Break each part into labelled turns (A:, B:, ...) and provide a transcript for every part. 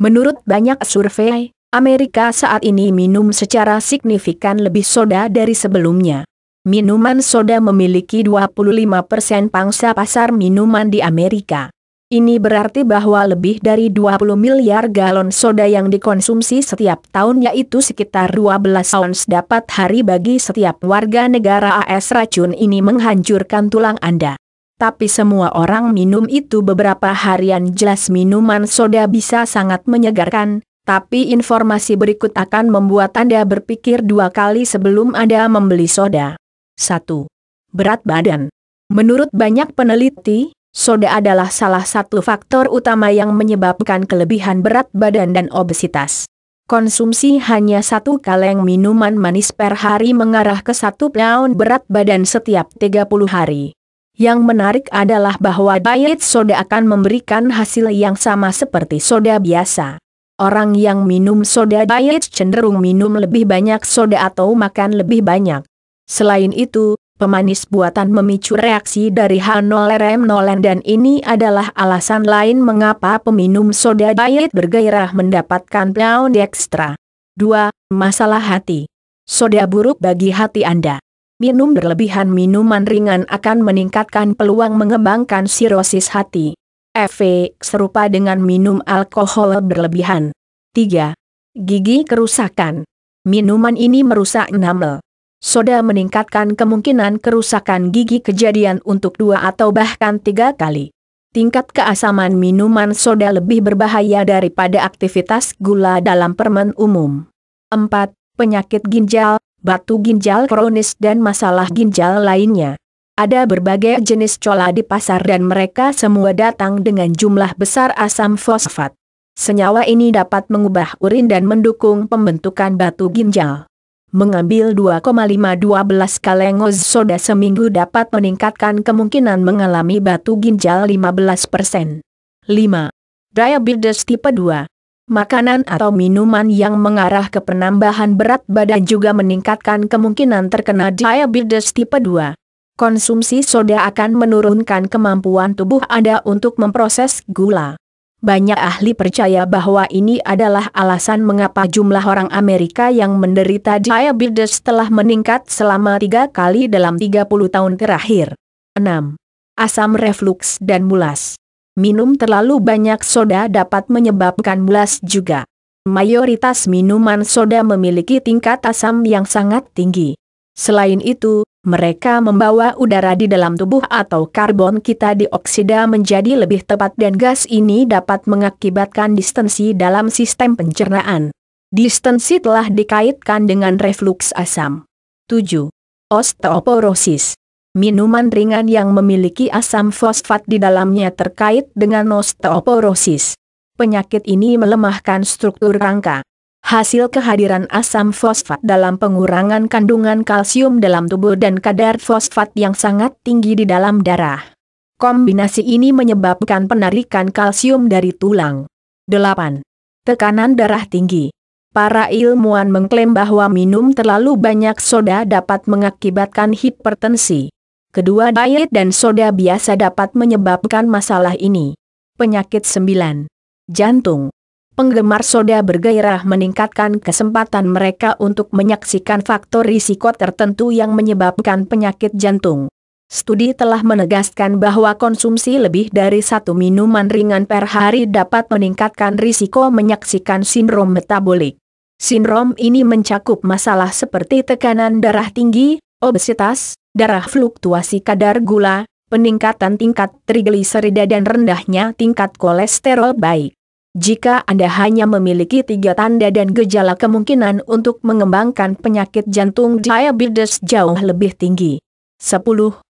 A: Menurut banyak survei, Amerika saat ini minum secara signifikan lebih soda dari sebelumnya. Minuman soda memiliki 25% pangsa pasar minuman di Amerika. Ini berarti bahwa lebih dari 20 miliar galon soda yang dikonsumsi setiap tahun yaitu sekitar 12 ons dapat hari bagi setiap warga negara AS racun ini menghancurkan tulang Anda tapi semua orang minum itu beberapa harian jelas minuman soda bisa sangat menyegarkan, tapi informasi berikut akan membuat Anda berpikir dua kali sebelum Anda membeli soda. 1. Berat badan Menurut banyak peneliti, soda adalah salah satu faktor utama yang menyebabkan kelebihan berat badan dan obesitas. Konsumsi hanya satu kaleng minuman manis per hari mengarah ke satu pound berat badan setiap 30 hari. Yang menarik adalah bahwa diet soda akan memberikan hasil yang sama seperti soda biasa. Orang yang minum soda diet cenderung minum lebih banyak soda atau makan lebih banyak. Selain itu, pemanis buatan memicu reaksi dari H0RM0 dan ini adalah alasan lain mengapa peminum soda diet bergairah mendapatkan pound ekstra. 2. Masalah hati. Soda buruk bagi hati Anda minum berlebihan minuman ringan akan meningkatkan peluang mengembangkan sirosis hati. Efek serupa dengan minum alkohol berlebihan. 3. Gigi kerusakan. Minuman ini merusak enamel. Soda meningkatkan kemungkinan kerusakan gigi kejadian untuk dua atau bahkan tiga kali. Tingkat keasaman minuman soda lebih berbahaya daripada aktivitas gula dalam permen umum. 4. Penyakit ginjal, batu ginjal kronis dan masalah ginjal lainnya. Ada berbagai jenis cola di pasar dan mereka semua datang dengan jumlah besar asam fosfat. Senyawa ini dapat mengubah urin dan mendukung pembentukan batu ginjal. Mengambil 2,512 kaleng soda seminggu dapat meningkatkan kemungkinan mengalami batu ginjal 15%. 5. Diabetes tipe 2 makanan atau minuman yang mengarah ke penambahan berat badan juga meningkatkan kemungkinan terkena diabetes tipe 2. Konsumsi soda akan menurunkan kemampuan tubuh Anda untuk memproses gula. Banyak ahli percaya bahwa ini adalah alasan mengapa jumlah orang Amerika yang menderita diabetes telah meningkat selama tiga kali dalam 30 tahun terakhir. 6. Asam reflux dan mulas minum terlalu banyak soda dapat menyebabkan mulas juga. Mayoritas minuman soda memiliki tingkat asam yang sangat tinggi. Selain itu, mereka membawa udara di dalam tubuh atau karbon kita dioksida menjadi lebih tepat dan gas ini dapat mengakibatkan distensi dalam sistem pencernaan. Distensi telah dikaitkan dengan refluks asam. 7. Osteoporosis minuman ringan yang memiliki asam fosfat di dalamnya terkait dengan osteoporosis. Penyakit ini melemahkan struktur rangka. Hasil kehadiran asam fosfat dalam pengurangan kandungan kalsium dalam tubuh dan kadar fosfat yang sangat tinggi di dalam darah. Kombinasi ini menyebabkan penarikan kalsium dari tulang. 8. Tekanan darah tinggi. Para ilmuwan mengklaim bahwa minum terlalu banyak soda dapat mengakibatkan hipertensi. Kedua diet dan soda biasa dapat menyebabkan masalah ini. Penyakit 9. Jantung. Penggemar soda bergairah meningkatkan kesempatan mereka untuk menyaksikan faktor risiko tertentu yang menyebabkan penyakit jantung. Studi telah menegaskan bahwa konsumsi lebih dari satu minuman ringan per hari dapat meningkatkan risiko menyaksikan sindrom metabolik. Sindrom ini mencakup masalah seperti tekanan darah tinggi, obesitas, darah fluktuasi kadar gula, peningkatan tingkat trigliserida dan rendahnya tingkat kolesterol baik. Jika Anda hanya memiliki tiga tanda dan gejala kemungkinan untuk mengembangkan penyakit jantung diabetes jauh lebih tinggi. 10.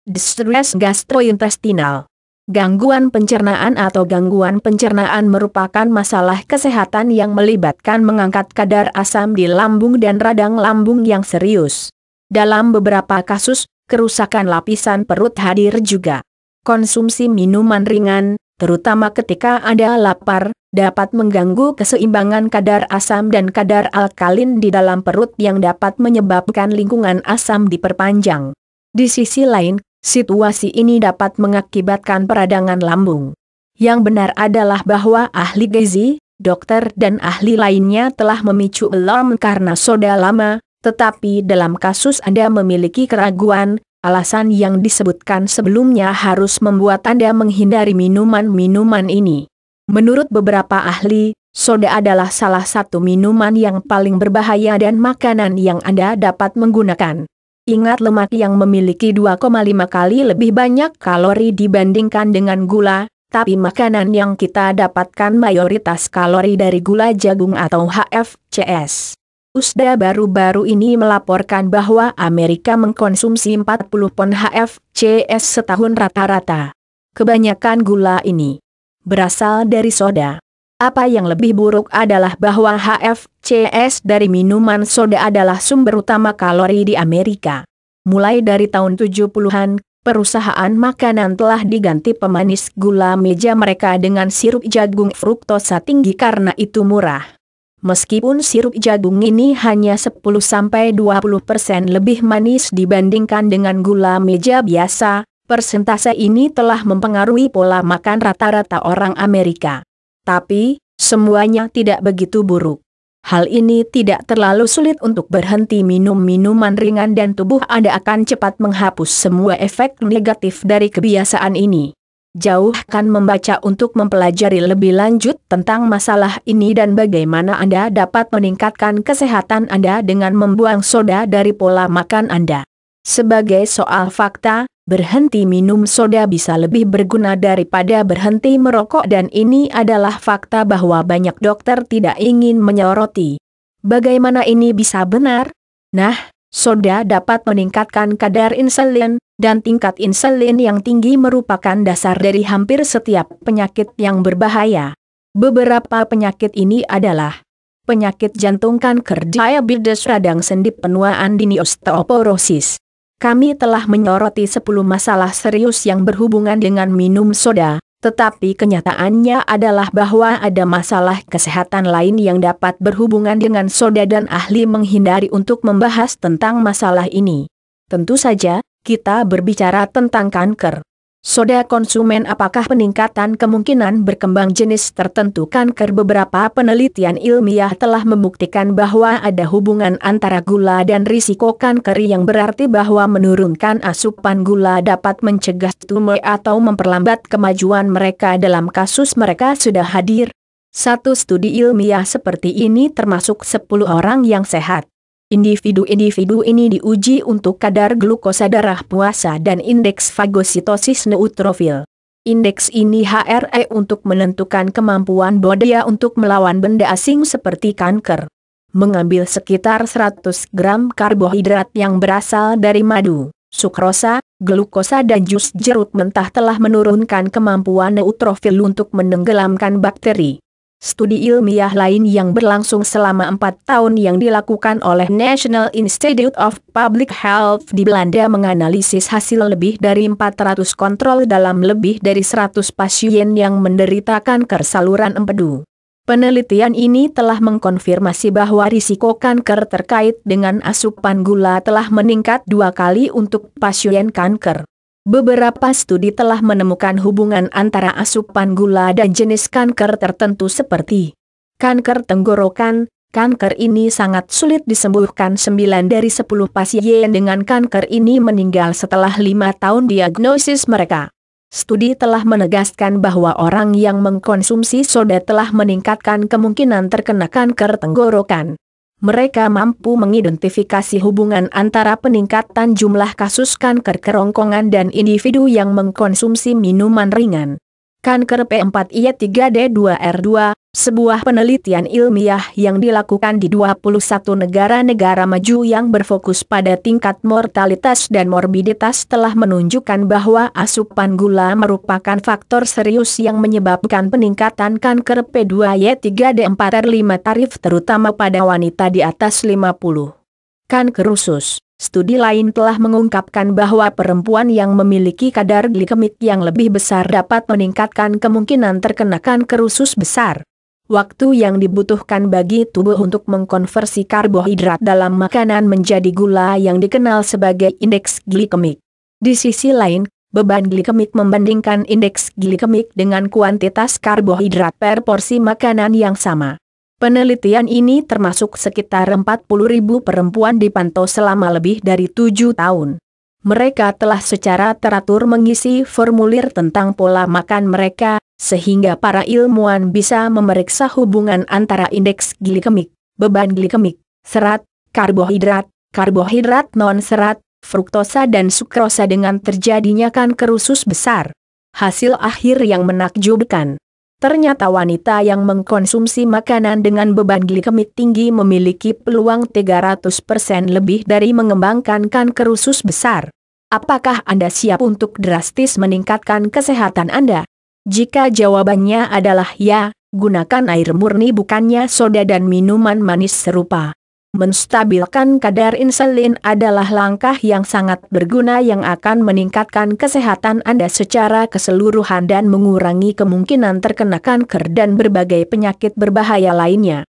A: Distress gastrointestinal Gangguan pencernaan atau gangguan pencernaan merupakan masalah kesehatan yang melibatkan mengangkat kadar asam di lambung dan radang lambung yang serius. Dalam beberapa kasus, kerusakan lapisan perut hadir juga. Konsumsi minuman ringan, terutama ketika Anda lapar, dapat mengganggu keseimbangan kadar asam dan kadar alkalin di dalam perut yang dapat menyebabkan lingkungan asam diperpanjang. Di sisi lain, situasi ini dapat mengakibatkan peradangan lambung. Yang benar adalah bahwa ahli gizi, dokter dan ahli lainnya telah memicu alarm karena soda lama, tetapi dalam kasus Anda memiliki keraguan, alasan yang disebutkan sebelumnya harus membuat Anda menghindari minuman-minuman ini. Menurut beberapa ahli, soda adalah salah satu minuman yang paling berbahaya dan makanan yang Anda dapat menggunakan. Ingat lemak yang memiliki 2,5 kali lebih banyak kalori dibandingkan dengan gula, tapi makanan yang kita dapatkan mayoritas kalori dari gula jagung atau HFCS. USDA baru-baru ini melaporkan bahwa Amerika mengkonsumsi 40 pon HFCS setahun rata-rata. Kebanyakan gula ini berasal dari soda. Apa yang lebih buruk adalah bahwa HFCS dari minuman soda adalah sumber utama kalori di Amerika. Mulai dari tahun 70-an, perusahaan makanan telah diganti pemanis gula meja mereka dengan sirup jagung fruktosa tinggi karena itu murah. Meskipun sirup jagung ini hanya 10-20% lebih manis dibandingkan dengan gula meja biasa, persentase ini telah mempengaruhi pola makan rata-rata orang Amerika. Tapi, semuanya tidak begitu buruk. Hal ini tidak terlalu sulit untuk berhenti minum minuman ringan dan tubuh Anda akan cepat menghapus semua efek negatif dari kebiasaan ini. Jauh kan membaca untuk mempelajari lebih lanjut tentang masalah ini dan bagaimana Anda dapat meningkatkan kesehatan Anda dengan membuang soda dari pola makan Anda. Sebagai soal fakta, berhenti minum soda bisa lebih berguna daripada berhenti merokok dan ini adalah fakta bahwa banyak dokter tidak ingin menyoroti. Bagaimana ini bisa benar? Nah, soda dapat meningkatkan kadar insulin, dan tingkat insulin yang tinggi merupakan dasar dari hampir setiap penyakit yang berbahaya. Beberapa penyakit ini adalah penyakit jantung kanker diabetes radang sendi penuaan dini osteoporosis. Kami telah menyoroti 10 masalah serius yang berhubungan dengan minum soda, tetapi kenyataannya adalah bahwa ada masalah kesehatan lain yang dapat berhubungan dengan soda dan ahli menghindari untuk membahas tentang masalah ini. Tentu saja, kita berbicara tentang kanker. Soda konsumen apakah peningkatan kemungkinan berkembang jenis tertentu kanker beberapa penelitian ilmiah telah membuktikan bahwa ada hubungan antara gula dan risiko kanker yang berarti bahwa menurunkan asupan gula dapat mencegah tumor atau memperlambat kemajuan mereka dalam kasus mereka sudah hadir. Satu studi ilmiah seperti ini termasuk 10 orang yang sehat. Individu-individu ini diuji untuk kadar glukosa darah puasa dan indeks fagositosis neutrofil. Indeks ini HRE untuk menentukan kemampuan bodia ya untuk melawan benda asing seperti kanker. Mengambil sekitar 100 gram karbohidrat yang berasal dari madu, sukrosa, glukosa dan jus jeruk mentah telah menurunkan kemampuan neutrofil untuk menenggelamkan bakteri. Studi ilmiah lain yang berlangsung selama empat tahun yang dilakukan oleh National Institute of Public Health di Belanda menganalisis hasil lebih dari 400 kontrol dalam lebih dari 100 pasien yang menderita kanker saluran empedu. Penelitian ini telah mengkonfirmasi bahwa risiko kanker terkait dengan asupan gula telah meningkat dua kali untuk pasien kanker. Beberapa studi telah menemukan hubungan antara asupan gula dan jenis kanker tertentu seperti kanker tenggorokan, kanker ini sangat sulit disembuhkan 9 dari 10 pasien dengan kanker ini meninggal setelah 5 tahun diagnosis mereka. Studi telah menegaskan bahwa orang yang mengkonsumsi soda telah meningkatkan kemungkinan terkena kanker tenggorokan mereka mampu mengidentifikasi hubungan antara peningkatan jumlah kasus kanker kerongkongan dan individu yang mengkonsumsi minuman ringan. Kanker e P4Y3D2R2, iya sebuah penelitian ilmiah yang dilakukan di 21 negara-negara maju yang berfokus pada tingkat mortalitas dan morbiditas telah menunjukkan bahwa asupan gula merupakan faktor serius yang menyebabkan peningkatan kanker e P2Y3D4R5 tarif terutama pada wanita di atas 50. Kanker usus Studi lain telah mengungkapkan bahwa perempuan yang memiliki kadar glikemik yang lebih besar dapat meningkatkan kemungkinan terkena kanker kerusus besar. Waktu yang dibutuhkan bagi tubuh untuk mengkonversi karbohidrat dalam makanan menjadi gula yang dikenal sebagai indeks glikemik. Di sisi lain, beban glikemik membandingkan indeks glikemik dengan kuantitas karbohidrat per porsi makanan yang sama. Penelitian ini termasuk sekitar 40 ribu perempuan dipantau selama lebih dari tujuh tahun. Mereka telah secara teratur mengisi formulir tentang pola makan mereka, sehingga para ilmuwan bisa memeriksa hubungan antara indeks glikemik, beban glikemik, serat, karbohidrat, karbohidrat non-serat, fruktosa dan sukrosa dengan terjadinya kanker usus besar. Hasil akhir yang menakjubkan. Ternyata wanita yang mengkonsumsi makanan dengan beban glikemik tinggi memiliki peluang 300% lebih dari mengembangkan kanker usus besar. Apakah Anda siap untuk drastis meningkatkan kesehatan Anda? Jika jawabannya adalah ya, gunakan air murni bukannya soda dan minuman manis serupa. Menstabilkan kadar insulin adalah langkah yang sangat berguna yang akan meningkatkan kesehatan Anda secara keseluruhan dan mengurangi kemungkinan terkena kanker dan berbagai penyakit berbahaya lainnya.